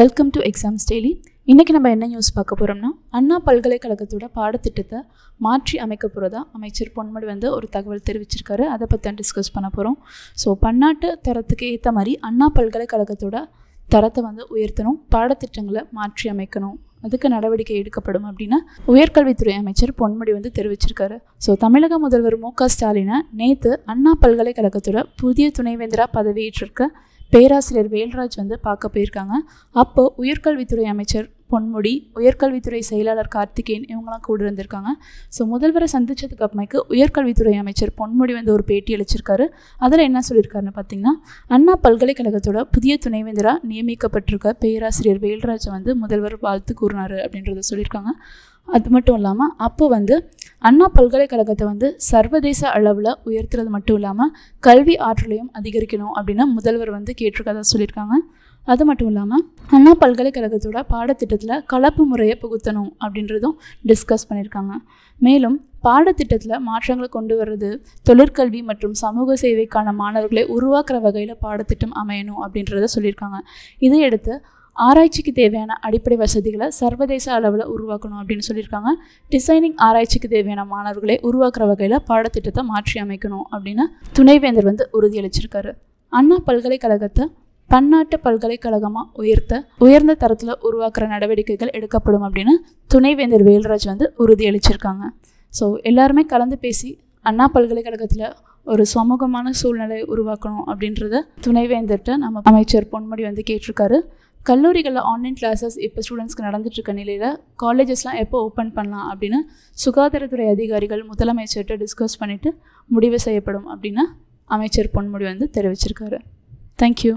welcome to exams daily இன்றைக்கி நம்ம என்ன நியூஸ் பார்க்க போகிறோம்னா அண்ணா பல்கலைக்கழகத்தோட பாடத்திட்டத்தை மாற்றி அமைக்க போகிறதா அமைச்சர் பொன்முடி வந்து ஒரு தகவல் தெரிவிச்சிருக்காரு அதை பற்றி தான் டிஸ்கஸ் பண்ண போகிறோம் ஸோ பன்னாட்டு தரத்துக்கு ஏற்ற மாதிரி அண்ணா பல்கலைக்கழகத்தோட தரத்தை வந்து உயர்த்தணும் பாடத்திட்டங்களை மாற்றி அமைக்கணும் அதுக்கு நடவடிக்கை எடுக்கப்படும் அப்படின்னு உயர்கல்வித்துறை அமைச்சர் பொன்முடி வந்து தெரிவிச்சிருக்காரு ஸோ தமிழக முதல்வர் மு க ஸ்டாலினை நேற்று அண்ணா பல்கலைக்கழகத்தோட புதிய துணைவேந்தராக பதவியேற்றிருக்க பேராசிரியர் வேல்ராஜ் வந்து பார்க்க போயிருக்காங்க அப்போ உயர்கல்வித்துறை அமைச்சர் பொன்முடி உயர்கல்வித்துறை செயலாளர் கார்த்திகேயன் இவங்கெல்லாம் கூட இருந்திருக்காங்க ஸோ முதல்வரை சந்தித்ததுக்கு அப்புறமேக்கு உயர்கல்வித்துறை அமைச்சர் பொன்முடி வந்து ஒரு பேட்டி அளிச்சிருக்காரு அதில் என்ன சொல்லியிருக்காருன்னு பார்த்தீங்கன்னா அண்ணா பல்கலைக்கழகத்தோட புதிய துணைவேந்தராக நியமிக்கப்பட்டிருக்க பேராசிரியர் வேல்ராஜை வந்து முதல்வர் வாழ்த்து கூறினார் அப்படின்றத சொல்லியிருக்காங்க அது மட்டும் இல்லாமல் அப்போ வந்து அண்ணா பல்கலைக்கழகத்தை வந்து சர்வதேச அளவில் உயர்த்துறது மட்டும் இல்லாமல் கல்வி ஆற்றலையும் அதிகரிக்கணும் அப்படின்னு முதல்வர் வந்து கேட்டிருக்கதா சொல்லியிருக்காங்க அது மட்டும் இல்லாமல் அண்ணா பல்கலைக்கழகத்தோட பாடத்திட்டத்தில் கலப்பு முறையை புகுத்தணும் அப்படின்றதும் டிஸ்கஸ் பண்ணியிருக்காங்க மேலும் பாடத்திட்டத்தில் மாற்றங்களை கொண்டு வர்றது தொழிற்கல்வி மற்றும் சமூக சேவைக்கான மாணவர்களை உருவாக்குற வகையில் பாடத்திட்டம் அமையணும் அப்படின்றத சொல்லியிருக்காங்க இதையடுத்து ஆராய்ச்சிக்கு தேவையான அடிப்படை வசதிகளை சர்வதேச அளவில் உருவாக்கணும் அப்படின்னு சொல்லியிருக்காங்க டிசைனிங் ஆராய்ச்சிக்கு தேவையான மாணவர்களை உருவாக்குற வகையில் பாடத்திட்டத்தை மாற்றி அமைக்கணும் அப்படின்னு துணைவேந்தர் வந்து உறுதியளிச்சிருக்காரு அண்ணா பல்கலைக்கழகத்தை பன்னாட்டு பல்கலைக்கழகமாக உயர்த்த உயர்ந்த தரத்தில் உருவாக்குற நடவடிக்கைகள் எடுக்கப்படும் அப்படின்னு துணைவேந்தர் வேல்ராஜ் வந்து உறுதியளிச்சிருக்காங்க ஸோ எல்லாருமே கலந்து பேசி அண்ணா பல்கலைக்கழகத்தில் ஒரு சுமூகமான சூழ்நிலை உருவாக்கணும் அப்படின்றத துணைவேந்தர்கிட்ட நம்ம அமைச்சர் பொன்முடி வந்து கேட்டிருக்காரு கல்லூரிகளில் ஆன்லைன் கிளாஸஸ் இப்போ ஸ்டூடெண்ட்ஸ்க்கு நடந்துட்டுருக்க நிலையில் காலேஜஸ்லாம் எப்போ ஓப்பன் பண்ணலாம் அப்படின்னு சுகாதாரத்துறை அதிகாரிகள் முதலமைச்சர்கிட்ட டிஸ்கஸ் பண்ணிவிட்டு முடிவு செய்யப்படும் அப்படின்னு அமைச்சர் பொன்முடி வந்து தெரிவிச்சிருக்காரு தேங்க்யூ